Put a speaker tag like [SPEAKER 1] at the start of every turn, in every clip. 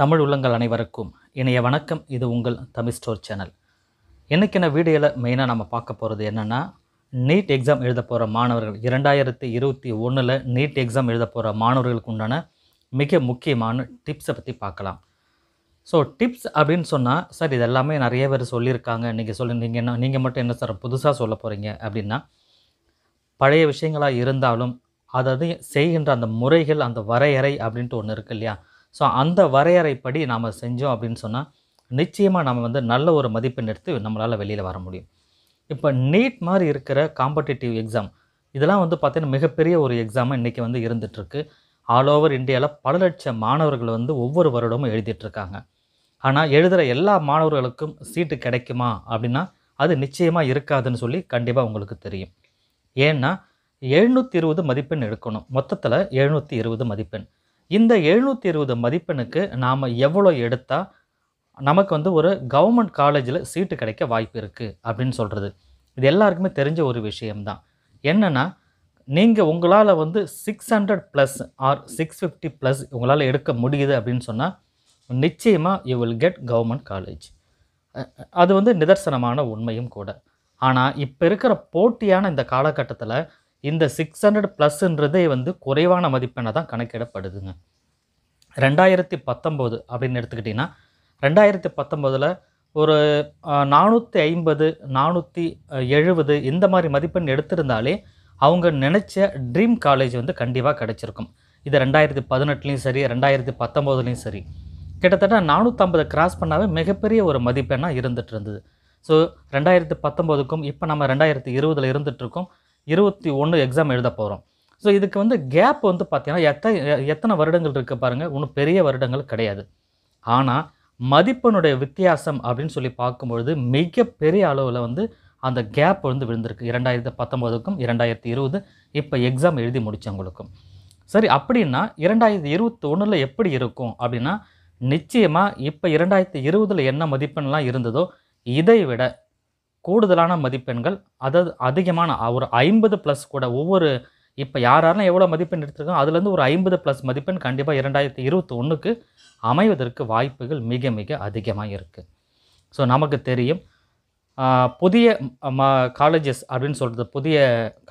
[SPEAKER 1] தமிழ் உள்ளங்கள் அனைவருக்கும் இணைய வணக்கம் இது உங்கள் தமிழ் ஸ்டோர் சேனல் என்ன வீடியோவில் மெயினாக நம்ம பார்க்க போகிறது என்னென்னா நீட் எக்ஸாம் எழுத போகிற மாணவர்கள் இரண்டாயிரத்தி இருபத்தி ஒன்றில் நீட் எக்ஸாம் எழுத போகிற மாணவர்களுக்கு உண்டான மிக முக்கியமான டிப்ஸை பற்றி பார்க்கலாம் ஸோ டிப்ஸ் அப்படின்னு சொன்னால் சார் இது எல்லாமே நிறைய பேர் சொல்லியிருக்காங்க நீங்கள் சொல்லி நீங்கள் என்ன நீங்கள் மட்டும் என்ன சார் புதுசாக சொல்ல போகிறீங்க அப்படின்னா பழைய விஷயங்களாக இருந்தாலும் அதாவது செய்கின்ற அந்த முறைகள் அந்த வரையறை அப்படின்ட்டு ஒன்று இருக்கு இல்லையா ஸோ அந்த வரையறைப்படி நாம் செஞ்சோம் அப்படின்னு சொன்னால் நிச்சயமாக நம்ம வந்து நல்ல ஒரு மதிப்பெண் எடுத்து நம்மளால் வெளியில் வர முடியும் இப்போ நீட் மாதிரி இருக்கிற காம்படிட்டிவ் எக்ஸாம் இதெல்லாம் வந்து பார்த்திங்கன்னா மிகப்பெரிய ஒரு எக்ஸாமாக இன்றைக்கி வந்து இருந்துகிட்ருக்கு ஆல் ஓவர் இந்தியாவில் பல லட்சம் மாணவர்கள் வந்து ஒவ்வொரு வருடமும் எழுதிட்டுருக்காங்க ஆனால் எழுதுகிற எல்லா மாணவர்களுக்கும் சீட்டு கிடைக்குமா அப்படின்னா அது நிச்சயமாக இருக்காதுன்னு சொல்லி கண்டிப்பாக உங்களுக்கு தெரியும் ஏன்னா எழுநூற்றி இருபது மதிப்பெண் எடுக்கணும் மொத்தத்தில் எழுநூற்றி இருபது மதிப்பெண் இந்த எழுநூற்றி இருபது மதிப்பெண்ணுக்கு நாம் எவ்வளோ எடுத்தால் நமக்கு வந்து ஒரு கவர்மெண்ட் காலேஜில் சீட்டு கிடைக்க வாய்ப்பு இருக்குது அப்படின்னு சொல்கிறது இது எல்லாருக்குமே தெரிஞ்ச ஒரு விஷயம்தான் என்னென்னா நீங்கள் உங்களால் வந்து six hundred plus or six fifty plus உங்களால் எடுக்க முடியுது அப்படின்னு சொன்னால் நிச்சயமாக you will get government college அது வந்து நிதர்சனமான உண்மையும் கூட ஆனால் இப்போ இருக்கிற போட்டியான இந்த காலகட்டத்தில் இந்த சிக்ஸ் ஹண்ட்ரட் ப்ளஸ்ன்றதே வந்து குறைவான மதிப்பெண்ணை தான் கணக்கிடப்படுதுங்க ரெண்டாயிரத்தி பத்தொம்போது அப்படின்னு எடுத்துக்கிட்டிங்கன்னா ரெண்டாயிரத்தி பத்தொம்போதில் ஒரு நானூற்றி ஐம்பது நானூற்றி எழுபது இந்த மாதிரி மதிப்பெண் எடுத்திருந்தாலே அவங்க நினச்ச ட்ரீம் காலேஜ் வந்து கண்டிப்பாக கிடச்சிருக்கும் இது ரெண்டாயிரத்தி பதினெட்டுலேயும் சரி ரெண்டாயிரத்தி பத்தொம்போதுலேயும் சரி கிட்டத்தட்ட நானூற்றம்பது கிராஸ் பண்ணாவே மிகப்பெரிய ஒரு மதிப்பெண்ணாக இருந்துகிட்டு இருந்தது ஸோ ரெண்டாயிரத்தி பத்தொம்போதுக்கும் இப்போ நம்ம ரெண்டாயிரத்தி இருபதில் இருந்துகிட்ருக்கோம் இருபத்தி ஒன்று எக்ஸாம் எழுத போகிறோம் ஸோ இதுக்கு வந்து கேப் வந்து பார்த்தீங்கன்னா எத்தனை எத்தனை வருடங்கள் இருக்குது பாருங்கள் ஒன்றும் பெரிய வருடங்கள் கிடையாது ஆனால் மதிப்பெண்ணுடைய வித்தியாசம் அப்படின்னு சொல்லி பார்க்கும்பொழுது மிகப்பெரிய அளவில் வந்து அந்த கேப் வந்து விழுந்திருக்கு இரண்டாயிரத்தி பத்தொம்போதுக்கும் இரண்டாயிரத்தி இருபது இப்போ எக்ஸாம் எழுதி முடித்தவங்களுக்கும் சரி அப்படின்னா இரண்டாயிரத்தி இருபத்தி ஒன்றில் எப்படி இருக்கும் அப்படின்னா நிச்சயமாக இப்போ இரண்டாயிரத்தி இருபதில் என்ன மதிப்பெண்லாம் இருந்ததோ இதை விட கூடுதலான மதிப்பெண்கள் அதாவது அதிகமான ஒரு ஐம்பது ப்ளஸ் கூட ஒவ்வொரு இப்போ யார் யாரெல்லாம் எவ்வளோ மதிப்பெண் எடுத்திருக்கோம் அதுலேருந்து ஒரு ஐம்பது ப்ளஸ் மதிப்பெண் கண்டிப்பாக இரண்டாயிரத்தி இருபத்தி ஒன்றுக்கு அமைவதற்கு வாய்ப்புகள் மிக மிக அதிகமாக இருக்குது ஸோ நமக்கு தெரியும் புதிய ம காலேஜஸ் அப்படின்னு சொல்கிறது புதிய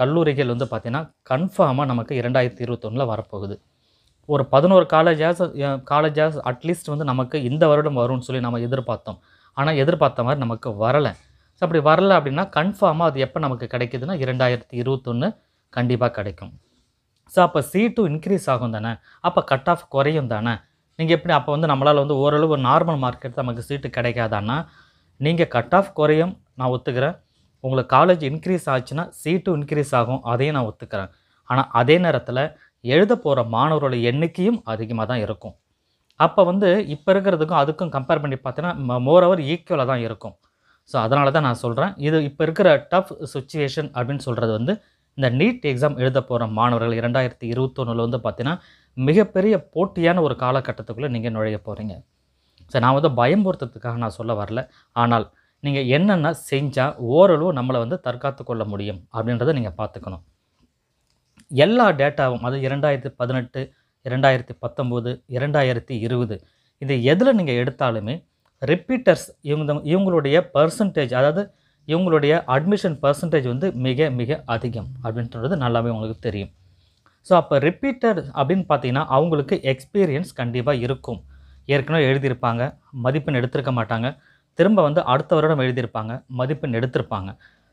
[SPEAKER 1] கல்லூரிகள் வந்து பார்த்திங்கன்னா கன்ஃபார்மாக நமக்கு இரண்டாயிரத்தி இருபத்தொன்னில் வரப்போகுது ஒரு பதினோரு காலேஜாஸ் காலேஜாஸ் அட்லீஸ்ட் வந்து நமக்கு இந்த வருடம் வரும்னு சொல்லி நம்ம எதிர்பார்த்தோம் ஆனால் எதிர்பார்த்த மாதிரி நமக்கு வரலை ஸோ அப்படி வரலை அப்படின்னா கன்ஃபார்மாக அது எப்போ நமக்கு கிடைக்குதுன்னா இரண்டாயிரத்தி இருபத்தொன்று கண்டிப்பாக கிடைக்கும் ஸோ அப்போ சி டூ இன்க்ரீஸ் ஆகும் தானே அப்போ கட் ஆஃப் குறையும் தானே நீங்கள் எப்படி அப்போ வந்து நம்மளால் வந்து ஓரளவு நார்மல் மார்க்கெட் நமக்கு சீட்டு கிடைக்காதான்னா நீங்கள் கட் ஆஃப் குறையும் நான் ஒத்துக்கிறேன் உங்களுக்கு காலேஜ் இன்க்ரீஸ் ஆச்சுன்னா டூ இன்க்ரீஸ் ஆகும் அதையும் நான் ஒத்துக்கிறேன் ஆனால் அதே நேரத்தில் எழுத போகிற மாணவரோட எண்ணிக்கையும் அதிகமாக தான் இருக்கும் அப்போ வந்து இப்போ இருக்கிறதுக்கும் அதுக்கும் கம்பேர் பண்ணி பார்த்தீங்கன்னா மோர் மோரோவர் ஈக்குவலாக தான் இருக்கும் ஸோ அதனால தான் நான் சொல்கிறேன் இது இப்போ இருக்கிற டஃப் சுச்சுவேஷன் அப்படின்னு சொல்கிறது வந்து இந்த நீட் எக்ஸாம் எழுத போகிற மாணவர்கள் இரண்டாயிரத்தி இருபத்தொன்னில் வந்து பார்த்திங்கன்னா மிகப்பெரிய போட்டியான ஒரு காலகட்டத்துக்குள்ளே நீங்கள் நுழைய போகிறீங்க சரி நான் வந்து பயம்புறுத்துறதுக்காக நான் சொல்ல வரல ஆனால் நீங்கள் என்னென்ன செஞ்சால் ஓரளவு நம்மளை வந்து தற்காத்து கொள்ள முடியும் அப்படின்றத நீங்கள் பார்த்துக்கணும் எல்லா டேட்டாவும் அது இரண்டாயிரத்தி பதினெட்டு இரண்டாயிரத்தி பத்தொம்போது இரண்டாயிரத்தி இருபது இது எதில் நீங்கள் எடுத்தாலுமே ரிப்பீட்டர்ஸ் இவங்க இவங்களுடைய பர்சன்டேஜ் அதாவது இவங்களுடைய அட்மிஷன் பர்சன்டேஜ் வந்து மிக மிக அதிகம் அப்படின்றது நல்லாவே உங்களுக்கு தெரியும் ஸோ அப்போ ரிப்பீட்டர் அப்படின்னு பார்த்தீங்கன்னா அவங்களுக்கு எக்ஸ்பீரியன்ஸ் கண்டிப்பாக இருக்கும் ஏற்கனவே எழுதியிருப்பாங்க மதிப்பெண் எடுத்திருக்க மாட்டாங்க திரும்ப வந்து அடுத்த வருடம் எழுதியிருப்பாங்க மதிப்பெண் எடுத்திருப்பாங்க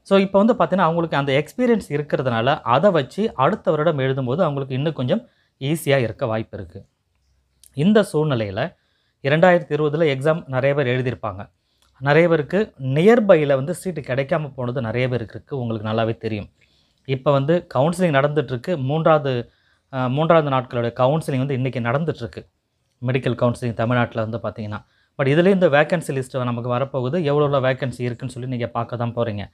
[SPEAKER 1] ஸோ இப்போ வந்து பார்த்தீங்கன்னா அவங்களுக்கு அந்த எக்ஸ்பீரியன்ஸ் இருக்கிறதுனால அதை வச்சு அடுத்த வருடம் எழுதும்போது அவங்களுக்கு இன்னும் கொஞ்சம் ஈஸியாக இருக்க வாய்ப்பு இருக்குது இந்த சூழ்நிலையில் இரண்டாயிரத்தி இருபதில் எக்ஸாம் நிறைய பேர் எழுதியிருப்பாங்க நிறைய பேருக்கு நியர்பையில் வந்து சீட்டு கிடைக்காம போனது நிறைய பேருக்கு இருக்குது உங்களுக்கு நல்லாவே தெரியும் இப்போ வந்து கவுன்சிலிங் நடந்துகிட்ருக்கு மூன்றாவது மூன்றாவது நாட்களுடைய கவுன்சிலிங் வந்து இன்றைக்கி நடந்துகிட்ருக்கு மெடிக்கல் கவுன்சிலிங் தமிழ்நாட்டில் வந்து பார்த்திங்கன்னா பட் இதிலே இந்த வேக்கன்சி லிஸ்ட்டு நமக்கு வரப்போகுது எவ்வளோ எவ்வளோ வேக்கன்சி இருக்குன்னு சொல்லி நீங்கள் பார்க்க தான் போகிறீங்க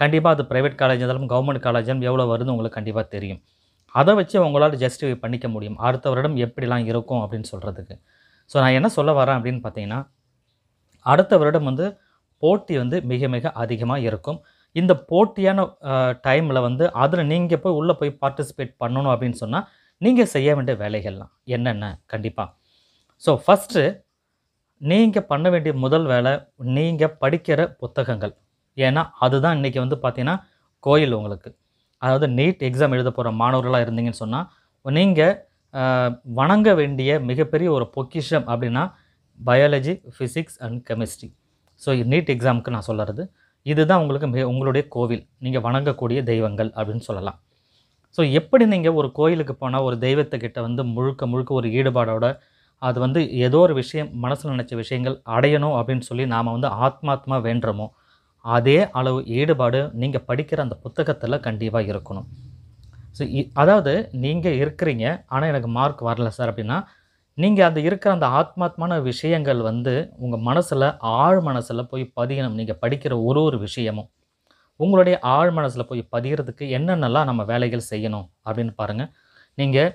[SPEAKER 1] கண்டிப்பாக அது ப்ரைவேட் காலேஜ் இருந்தாலும் கவர்மெண்ட் காலேஜாலும் எவ்வளோ வருதுன்னு உங்களுக்கு கண்டிப்பாக தெரியும் அதை வச்சு உங்களால் ஜஸ்டிஃபை பண்ணிக்க முடியும் அடுத்த வருடம் எப்படிலாம் இருக்கும் அப்படின்னு சொல்கிறதுக்கு ஸோ நான் என்ன சொல்ல வரேன் அப்படின்னு பார்த்தீங்கன்னா அடுத்த வருடம் வந்து போட்டி வந்து மிக மிக அதிகமாக இருக்கும் இந்த போட்டியான டைமில் வந்து அதில் நீங்கள் போய் உள்ளே போய் பார்ட்டிசிபேட் பண்ணணும் அப்படின்னு சொன்னால் நீங்கள் செய்ய வேண்டிய வேலைகள்லாம் என்னென்ன கண்டிப்பாக ஸோ ஃபஸ்ட்டு நீங்கள் பண்ண வேண்டிய முதல் வேலை நீங்கள் படிக்கிற புத்தகங்கள் ஏன்னா அதுதான் இன்றைக்கி வந்து பார்த்திங்கன்னா கோயில் உங்களுக்கு அதாவது நீட் எக்ஸாம் எழுத போகிற மாணவர்களாக இருந்தீங்கன்னு சொன்னால் நீங்கள் வணங்க வேண்டிய மிகப்பெரிய ஒரு பொக்கிஷம் அப்படின்னா biology physics and chemistry so NEET எக்ஸாமுக்கு நான் சொல்கிறது இதுதான் உங்களுக்கு மிக உங்களுடைய கோவில் நீங்கள் வணங்கக்கூடிய தெய்வங்கள் அப்படின்னு சொல்லலாம் ஸோ எப்படி நீங்கள் ஒரு கோயிலுக்கு போனால் ஒரு தெய்வத்துக்கிட்ட வந்து முழுக்க முழுக்க ஒரு ஈடுபாடோட அது வந்து ஏதோ ஒரு விஷயம் மனசில் நினச்ச விஷயங்கள் அடையணும் அப்படின்னு சொல்லி நாம் வந்து ஆத்மாத்மா வேண்டுறோமோ அதே அளவு ஈடுபாடு நீங்கள் படிக்கிற அந்த புத்தகத்தில் கண்டிப்பாக இருக்கணும் ஸோ அதாவது நீங்கள் இருக்கிறீங்க ஆனால் எனக்கு மார்க் வரல சார் அப்படின்னா நீங்கள் அந்த இருக்கிற அந்த ஆத்மாத்மான விஷயங்கள் வந்து உங்கள் மனசில் ஆழ் மனசில் போய் பதியணும் நீங்கள் படிக்கிற ஒரு ஒரு விஷயமும் உங்களுடைய ஆழ் மனசில் போய் பதிகிறதுக்கு என்னென்னலாம் நம்ம வேலைகள் செய்யணும் அப்படின்னு பாருங்கள் நீங்கள்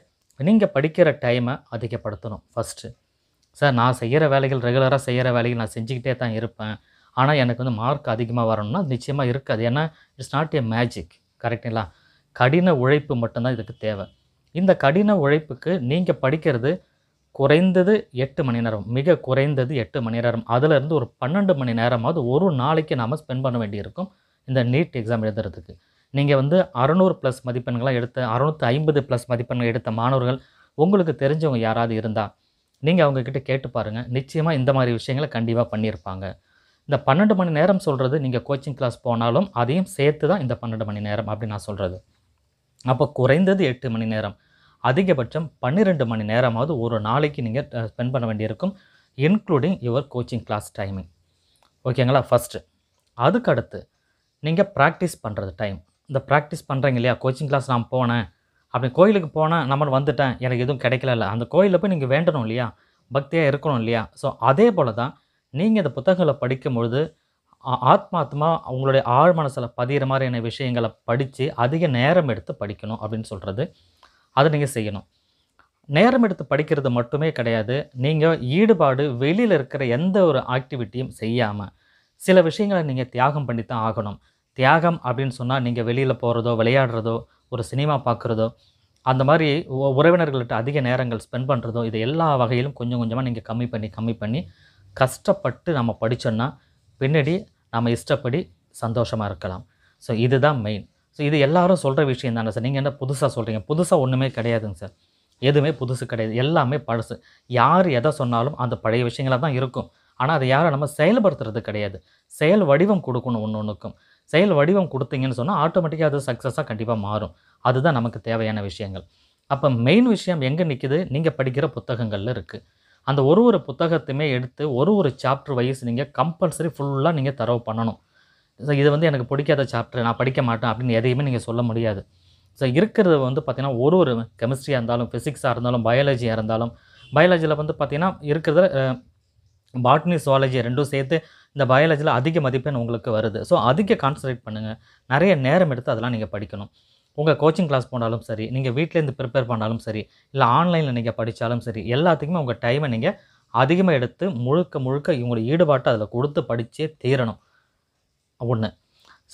[SPEAKER 1] நீங்கள் படிக்கிற டைமை அதிகப்படுத்தணும் ஃபஸ்ட்டு சார் நான் செய்கிற வேலைகள் ரெகுலராக செய்கிற வேலைகள் நான் செஞ்சுக்கிட்டே தான் இருப்பேன் ஆனால் எனக்கு வந்து மார்க் அதிகமாக வரணும்னா நிச்சயமாக இருக்காது ஏன்னா இட்ஸ் நாட் ஏ மேஜிக் கரெக்டுங்களா கடின உழைப்பு மட்டும்தான் இதுக்கு தேவை இந்த கடின உழைப்புக்கு நீங்கள் படிக்கிறது குறைந்தது எட்டு மணி நேரம் மிக குறைந்தது எட்டு மணி நேரம் அதிலிருந்து ஒரு பன்னெண்டு மணி நேரமாவது ஒரு நாளைக்கு நாம் ஸ்பெண்ட் பண்ண வேண்டியிருக்கும் இந்த நீட் எக்ஸாம் எழுதுறதுக்கு நீங்கள் வந்து அறநூறு ப்ளஸ் மதிப்பெண்களாக எடுத்த அறநூற்றி ஐம்பது ப்ளஸ் மதிப்பெண்கள் எடுத்த மாணவர்கள் உங்களுக்கு தெரிஞ்சவங்க யாராவது இருந்தால் நீங்கள் அவங்கக்கிட்ட கேட்டு பாருங்கள் நிச்சயமாக இந்த மாதிரி விஷயங்களை கண்டிப்பாக பண்ணியிருப்பாங்க இந்த பன்னெண்டு மணி நேரம் சொல்கிறது நீங்கள் கோச்சிங் கிளாஸ் போனாலும் அதையும் சேர்த்து தான் இந்த பன்னெண்டு மணி நேரம் அப்படின்னு நான் சொல்கிறது அப்போ குறைந்தது எட்டு மணி நேரம் அதிகபட்சம் பன்னிரெண்டு மணி நேரமாவது ஒரு நாளைக்கு நீங்கள் ஸ்பெண்ட் பண்ண வேண்டியிருக்கும் including your coaching class timing ஓகேங்களா ஃபஸ்ட்டு அதுக்கடுத்து நீங்கள் ப்ராக்டிஸ் பண்ணுறது டைம் இந்த ப்ராக்டிஸ் பண்ணுறீங்க இல்லையா கோச்சிங் கிளாஸ் நான் போனேன் அப்படி கோயிலுக்கு போனேன் நம்ம வந்துட்டேன் எனக்கு எதுவும் கிடைக்கல அந்த கோயிலில் போய் நீங்கள் வேண்டணும் இல்லையா பக்தியாக இருக்கணும் இல்லையா ஸோ அதே போல் தான் நீங்கள் இந்த புத்தகங்களை படிக்கும் பொழுது ஆத்மாத்மா உங்களுடைய ஆழ் மனசில் பதிகிற மாதிரியான விஷயங்களை படித்து அதிக நேரம் எடுத்து படிக்கணும் அப்படின்னு சொல்கிறது அதை நீங்கள் செய்யணும் நேரம் எடுத்து படிக்கிறது மட்டுமே கிடையாது நீங்கள் ஈடுபாடு வெளியில் இருக்கிற எந்த ஒரு ஆக்டிவிட்டியும் செய்யாமல் சில விஷயங்களை நீங்கள் தியாகம் பண்ணி தான் ஆகணும் தியாகம் அப்படின்னு சொன்னால் நீங்கள் வெளியில் போகிறதோ விளையாடுறதோ ஒரு சினிமா பார்க்குறதோ அந்த மாதிரி உறவினர்கள்ட்ட அதிக நேரங்கள் ஸ்பெண்ட் பண்ணுறதோ இது எல்லா வகையிலும் கொஞ்சம் கொஞ்சமாக நீங்கள் கம்மி பண்ணி கம்மி பண்ணி கஷ்டப்பட்டு நம்ம படித்தோன்னா பின்னாடி நம்ம இஷ்டப்படி சந்தோஷமாக இருக்கலாம் ஸோ இதுதான் மெயின் ஸோ இது எல்லாரும் சொல்கிற விஷயம் தானே சார் நீங்கள் என்ன புதுசாக சொல்கிறீங்க புதுசாக ஒன்றுமே கிடையாதுங்க சார் எதுவுமே புதுசு கிடையாது எல்லாமே பழசு யார் எதை சொன்னாலும் அந்த பழைய விஷயங்களாக தான் இருக்கும் ஆனால் அதை யாரை நம்ம செயல்படுத்துறது கிடையாது செயல் வடிவம் கொடுக்கணும் ஒன்று ஒன்றுக்கும் செயல் வடிவம் கொடுத்தீங்கன்னு சொன்னால் ஆட்டோமேட்டிக்காக அது சக்ஸஸாக கண்டிப்பாக மாறும் அதுதான் நமக்கு தேவையான விஷயங்கள் அப்போ மெயின் விஷயம் எங்கே நிற்கிது நீங்கள் படிக்கிற புத்தகங்களில் இருக்குது அந்த ஒரு ஒரு புத்தகத்தையுமே எடுத்து ஒரு ஒரு சாப்டர் வைஸ் நீங்கள் கம்பல்சரி ஃபுல்லாக நீங்கள் தரவு பண்ணணும் ஸோ இது வந்து எனக்கு பிடிக்காத சாப்டர் நான் படிக்க மாட்டேன் அப்படின்னு எதையுமே நீங்கள் சொல்ல முடியாது ஸோ இருக்கிறது வந்து பார்த்திங்கன்னா ஒரு ஒரு கெமிஸ்ட்ரியாக இருந்தாலும் ஃபிசிக்ஸாக இருந்தாலும் பயாலஜியாக இருந்தாலும் பயாலஜியில் வந்து பார்த்திங்கன்னா இருக்கிறது பாட்னி சுவாலஜி ரெண்டும் சேர்த்து இந்த பயாலஜியில் அதிக மதிப்பெண் உங்களுக்கு வருது ஸோ அதிக கான்சன்ட்ரேட் பண்ணுங்கள் நிறைய நேரம் எடுத்து அதெல்லாம் நீங்கள் படிக்கணும் உங்கள் கோச்சிங் கிளாஸ் போனாலும் சரி நீங்கள் வீட்டிலேருந்து ப்ரிப்பேர் பண்ணாலும் சரி இல்லை ஆன்லைனில் நீங்கள் படித்தாலும் சரி எல்லாத்துக்குமே உங்கள் டைமை நீங்கள் அதிகமாக எடுத்து முழுக்க முழுக்க இவங்களோட ஈடுபாட்டை அதில் கொடுத்து படித்தே தீரணும் ஒன்று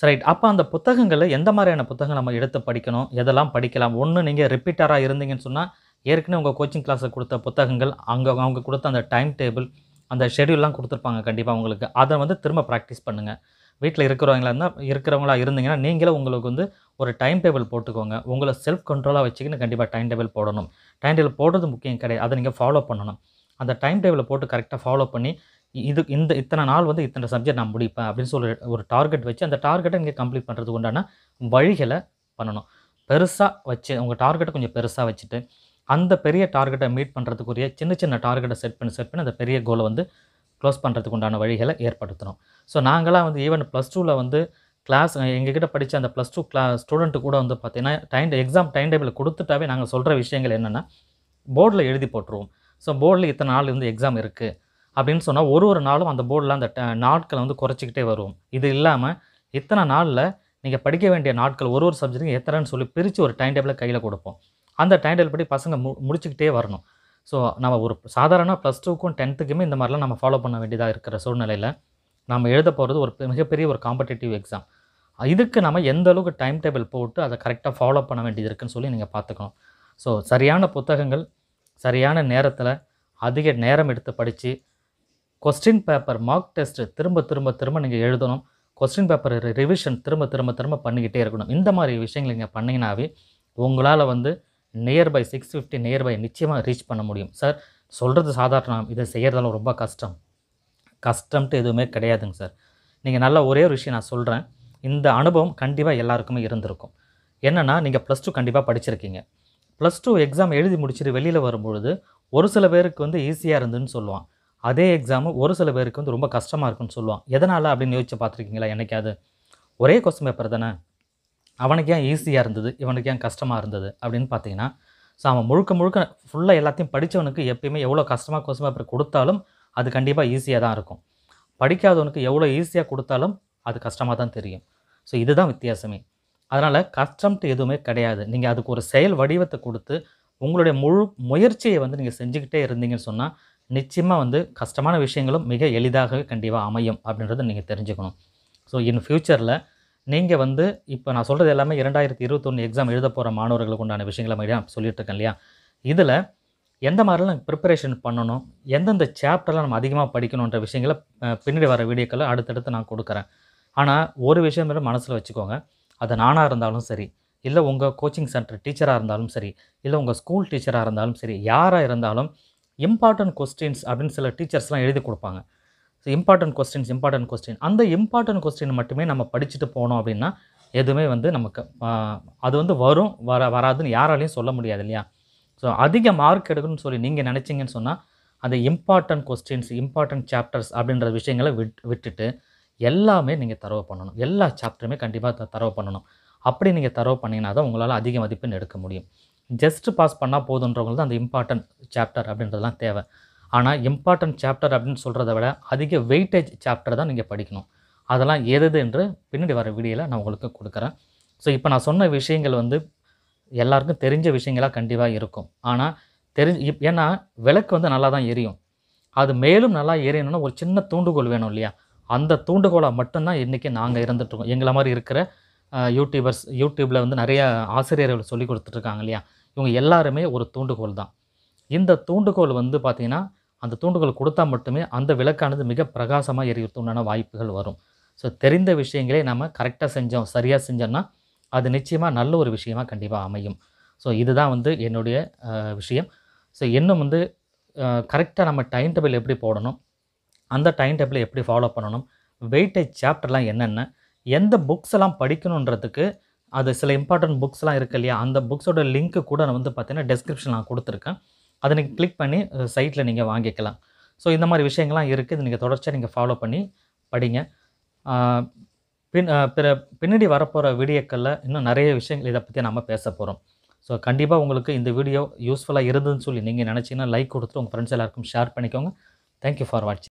[SPEAKER 1] ரைட் அப்போ அந்த புத்தகங்களை எந்த மாதிரியான புத்தகம் நம்ம எடுத்து படிக்கணும் எதெல்லாம் படிக்கலாம் ஒன்று நீங்கள் ரிப்பீட்டராக இருந்தீங்கன்னு சொன்னால் ஏற்கனவே உங்கள் கோச்சிங் கிளாஸில் கொடுத்த புத்தகங்கள் அங்கே அவங்க கொடுத்த அந்த டைம் டேபிள் அந்த ஷெடியூல்லாம் கொடுத்துருப்பாங்க கண்டிப்பாக உங்களுக்கு அதை வந்து திரும்ப ப்ராக்டிஸ் பண்ணுங்கள் வீட்டில் இருக்கிறவங்களா இருந்தால் இருக்கிறவங்களா இருந்தீங்கன்னா நீங்களும் உங்களுக்கு வந்து ஒரு டைம் டேபிள் போட்டுக்கோங்க உங்களை செல்ஃப் கண்ட்ரோலாக வச்சுக்கின்னு கண்டிப்பாக டைம் டேபிள் போடணும் டைம் டேபிள் போடுறது முக்கியம் கிடையாது அதை நீங்கள் ஃபாலோ பண்ணணும் அந்த டைம் டேபிளை போட்டு கரெக்டாக ஃபாலோ பண்ணி இது இந்த இத்தனை நாள் வந்து இத்தனை சப்ஜெக்ட் நான் முடிப்பேன் அப்படின்னு சொல்லி ஒரு டார்கெட் வச்சு அந்த டார்கெட்டை இங்கே கம்ப்ளீட் பண்ணுறதுக்கு உண்டான வழிகளை பண்ணணும் பெருசாக வச்சு உங்கள் டார்கெட்டை கொஞ்சம் பெருசாக வச்சுட்டு அந்த பெரிய டார்கெட்டை மீட் பண்ணுறதுக்குரிய சின்ன சின்ன டார்கெட்டை செட் பண்ணி செட் பண்ணி அந்த பெரிய கோலை வந்து க்ளோஸ் பண்ணுறதுக்கு உண்டான வழிகளை ஏற்படுத்தணும் ஸோ நாங்களாம் வந்து ஈவன் ப்ளஸ் டூவில் வந்து கிளாஸ் எங்ககிட்ட படித்த அந்த ப்ளஸ் டூ கிளாஸ் ஸ்டூடெண்ட்டு கூட வந்து பார்த்திங்கன்னா டைம் எக்ஸாம் டைம் டேபிள் கொடுத்துட்டாவே நாங்கள் சொல்கிற விஷயங்கள் என்னென்னா போர்டில் எழுதி போட்டுருவோம் ஸோ போர்டில் இத்தனை நாள் வந்து எக்ஸாம் இருக்குது அப்படின்னு சொன்னால் ஒரு ஒரு நாளும் அந்த போர்டில் அந்த நாட்களை வந்து குறைச்சிக்கிட்டே வருவோம் இது இல்லாமல் இத்தனை நாளில் நீங்கள் படிக்க வேண்டிய நாட்கள் ஒரு ஒரு சப்ஜெக்ட்டுக்கு எத்தனைன்னு சொல்லி பிரித்து ஒரு டைம் டேபிளை கையில் கொடுப்போம் அந்த டைம் டேபிள் படி பசங்க மு முடிச்சுக்கிட்டே வரணும் ஸோ நம்ம ஒரு சாதாரண ப்ளஸ் டூக்கும் டென்த்துக்குமே இந்த மாதிரிலாம் நம்ம ஃபாலோ பண்ண வேண்டியதாக இருக்கிற சூழ்நிலையில் நம்ம எழுத போகிறது ஒரு மிகப்பெரிய ஒரு காம்படிட்டிவ் எக்ஸாம் இதுக்கு நம்ம எந்த அளவுக்கு டைம் டேபிள் போட்டு அதை கரெக்டாக ஃபாலோ பண்ண வேண்டியது இருக்குன்னு சொல்லி நீங்கள் பார்த்துக்கணும் ஸோ சரியான புத்தகங்கள் சரியான நேரத்தில் அதிக நேரம் எடுத்து படித்து கொஸ்டின் பேப்பர் மார்க் டெஸ்ட்டு திரும்ப திரும்ப திரும்ப நீங்கள் எழுதணும் கொஸ்டின் பேப்பர் ரிவிஷன் திரும்ப திரும்ப திரும்ப பண்ணிக்கிட்டே இருக்கணும் இந்த மாதிரி விஷயங்கள் நீங்கள் பண்ணிங்கனாவே உங்களால் வந்து நியர்பை சிக்ஸ் ஃபிஃப்டி நியர்பை நிச்சயமாக ரீச் பண்ண முடியும் சார் சொல்கிறது சாதாரணம் இதை செய்கிறதால ரொம்ப கஷ்டம் கஷ்டம்ட்டு எதுவுமே கிடையாதுங்க சார் நீங்கள் நல்லா ஒரே ஒரு விஷயம் நான் சொல்கிறேன் இந்த அனுபவம் கண்டிப்பாக எல்லாருக்குமே இருந்திருக்கும் என்னென்னா நீங்கள் ப்ளஸ் டூ கண்டிப்பாக படிச்சிருக்கீங்க ப்ளஸ் டூ எக்ஸாம் எழுதி முடிச்சுட்டு வெளியில் வரும்பொழுது ஒரு சில பேருக்கு வந்து ஈஸியாக இருந்துன்னு சொல்லுவான் அதே எக்ஸாம் ஒரு சில பேருக்கு வந்து ரொம்ப கஷ்டமாக இருக்குன்னு சொல்லுவான் எதனால் அப்படின்னு யோசிச்சு பார்த்துருக்கீங்களா என்றைக்காது ஒரே கொஸ்டின் பேப்பர் தானே அவனுக்கு ஏன் ஈஸியாக இருந்தது இவனுக்கு ஏன் கஷ்டமாக இருந்தது அப்படின்னு பார்த்தீங்கன்னா ஸோ அவன் முழுக்க முழுக்க ஃபுல்லாக எல்லாத்தையும் படித்தவனுக்கு எப்பயுமே எவ்வளோ கஷ்டமாக கொஸ்டின் பேப்பர் கொடுத்தாலும் அது கண்டிப்பாக ஈஸியாக தான் இருக்கும் படிக்காதவனுக்கு எவ்வளோ ஈஸியாக கொடுத்தாலும் அது கஷ்டமாக தான் தெரியும் ஸோ இதுதான் வித்தியாசமே அதனால் கஷ்டம்ட்டு எதுவுமே கிடையாது நீங்கள் அதுக்கு ஒரு செயல் வடிவத்தை கொடுத்து உங்களுடைய முழு முயற்சியை வந்து நீங்கள் செஞ்சுக்கிட்டே இருந்தீங்கன்னு சொன்னால் நிச்சயமாக வந்து கஷ்டமான விஷயங்களும் மிக எளிதாக கண்டிப்பாக அமையும் அப்படின்றத நீங்கள் தெரிஞ்சுக்கணும் ஸோ இன் ஃப்யூச்சரில் நீங்கள் வந்து இப்போ நான் சொல்கிறது எல்லாமே இரண்டாயிரத்தி இருபத்தொன்று எக்ஸாம் எழுத போகிற மாணவர்களுக்கு உண்டான விஷயங்களை மாதிரியா நான் சொல்லிட்டுருக்கேன் இல்லையா இதில் எந்த மாதிரிலாம் ப்ரிப்பரேஷன் பண்ணணும் எந்தெந்த சாப்டர்லாம் நம்ம அதிகமாக படிக்கணுன்ற விஷயங்களை பின்னாடி வர வீடியோக்களை அடுத்தடுத்து நான் கொடுக்குறேன் ஆனால் ஒரு விஷயம் மட்டும் மனசில் வச்சுக்கோங்க அது நானாக இருந்தாலும் சரி இல்லை உங்கள் கோச்சிங் சென்டர் டீச்சராக இருந்தாலும் சரி இல்லை உங்கள் ஸ்கூல் டீச்சராக இருந்தாலும் சரி யாராக இருந்தாலும் இம்பார்ட்டன்ட் கொஸ்டின்ஸ் அப்படின்னு சில டீச்சர்ஸ்லாம் எழுதி கொடுப்பாங்க so important questions important question அந்த இம்பார்ட்டன்ட் கொஸ்டின் மட்டுமே நம்ம படிச்சுட்டு போனோம் அப்படின்னா எதுவுமே வந்து நமக்கு அது வந்து வரும் வர வராதுன்னு யாராலையும் சொல்ல முடியாது இல்லையா ஸோ அதிக மார்க் எடுக்கணும்னு சொல்லி நீங்கள் நினச்சிங்கன்னு சொன்னால் அந்த இம்பார்ட்டன்ட் கொஸ்டின்ஸ் இம்பார்ட்டன்ட் சாப்டர்ஸ் அப்படின்ற விஷயங்களை விட் விட்டுட்டு எல்லாமே நீங்கள் தரவு பண்ணணும் எல்லா சாப்டருமே கண்டிப்பாக தரவு பண்ணணும் அப்படி நீங்கள் தரவு பண்ணிங்கன்னா தான் உங்களால் அதிக மதிப்பெண் எடுக்க முடியும் ஜஸ்ட் பாஸ் பண்ணால் போதுன்றவங்களுக்கு தான் அந்த இம்பார்ட்டன்ட் சாப்டர் அப்படின்றதுலாம் தேவை ஆனால் இம்பார்ட்டன்ட் சாப்டர் அப்படின்னு சொல்கிறத விட அதிக வெயிட்டேஜ் சாப்டர் தான் நீங்கள் படிக்கணும் அதெல்லாம் எது என்று பின்னாடி வர வீடியோவில் நான் உங்களுக்கு கொடுக்குறேன் ஸோ இப்போ நான் சொன்ன விஷயங்கள் வந்து எல்லாருக்கும் தெரிஞ்ச விஷயங்களாக கண்டிப்பாக இருக்கும் ஆனால் தெரிஞ்சு ஏன்னா விளக்கு வந்து நல்லா தான் எரியும் அது மேலும் நல்லா எரியணும்னா ஒரு சின்ன தூண்டுகோல் வேணும் இல்லையா அந்த தூண்டுகோலாக மட்டும்தான் இன்றைக்கி நாங்கள் இருந்துகிட்ருக்கோம் எங்களை மாதிரி இருக்கிற யூடியூபர்ஸ் யூடியூப்பில் வந்து நிறைய ஆசிரியர்கள் சொல்லி கொடுத்துட்ருக்காங்க இல்லையா இவங்க எல்லாருமே ஒரு தூண்டுகோல் தான் இந்த தூண்டுகோல் வந்து பார்த்திங்கன்னா அந்த தூண்டுகோல் கொடுத்தா மட்டுமே அந்த விளக்கானது மிக பிரகாசமாக எரியுத்துண்டான வாய்ப்புகள் வரும் ஸோ தெரிந்த விஷயங்களே நம்ம கரெக்டாக செஞ்சோம் சரியாக செஞ்சோம்னா அது நிச்சயமாக நல்ல ஒரு விஷயமாக கண்டிப்பாக அமையும் ஸோ இதுதான் வந்து என்னுடைய விஷயம் ஸோ இன்னும் வந்து கரெக்டாக நம்ம டைம் டேபிள் எப்படி போடணும் அந்த டைம் டேபிளை எப்படி ஃபாலோ பண்ணணும் வெயிட்டேஜ் சாப்டர்லாம் என்னென்ன எந்த புக்ஸ் எல்லாம் படிக்கணுன்றதுக்கு அது சில இம்பார்ட்டன்ட் புக்ஸ்லாம் இருக்குது இல்லையா அந்த புக்ஸோட லிங்க்கு கூட நான் வந்து பார்த்தீங்கன்னா டெஸ்கிரிப்ஷன் நான் கொடுத்துருக்கேன் அதை நீங்கள் கிளிக் பண்ணி சைட்டில் நீங்கள் வாங்கிக்கலாம் ஸோ இந்த மாதிரி விஷயங்கள்லாம் இருக்குது இது நீங்கள் தொடர்ச்சியாக நீங்கள் ஃபாலோ பண்ணி படிங்க பின் பிற பின்னாடி வரப்போகிற வீடியோக்களில் இன்னும் நிறைய விஷயங்கள் இதை பற்றி நம்ம பேச போகிறோம் ஸோ கண்டிப்பாக உங்களுக்கு இந்த வீடியோ யூஸ்ஃபுல்லாக இருந்ததுன்னு சொல்லி நீங்கள் நினச்சிங்கன்னா லைக் கொடுத்துட்டு உங்கள் ஃப்ரெண்ட்ஸ் எல்லாருக்கும் ஷேர் பண்ணிக்கோங்க தேங்க்யூ ஃபார் வாட்சிங்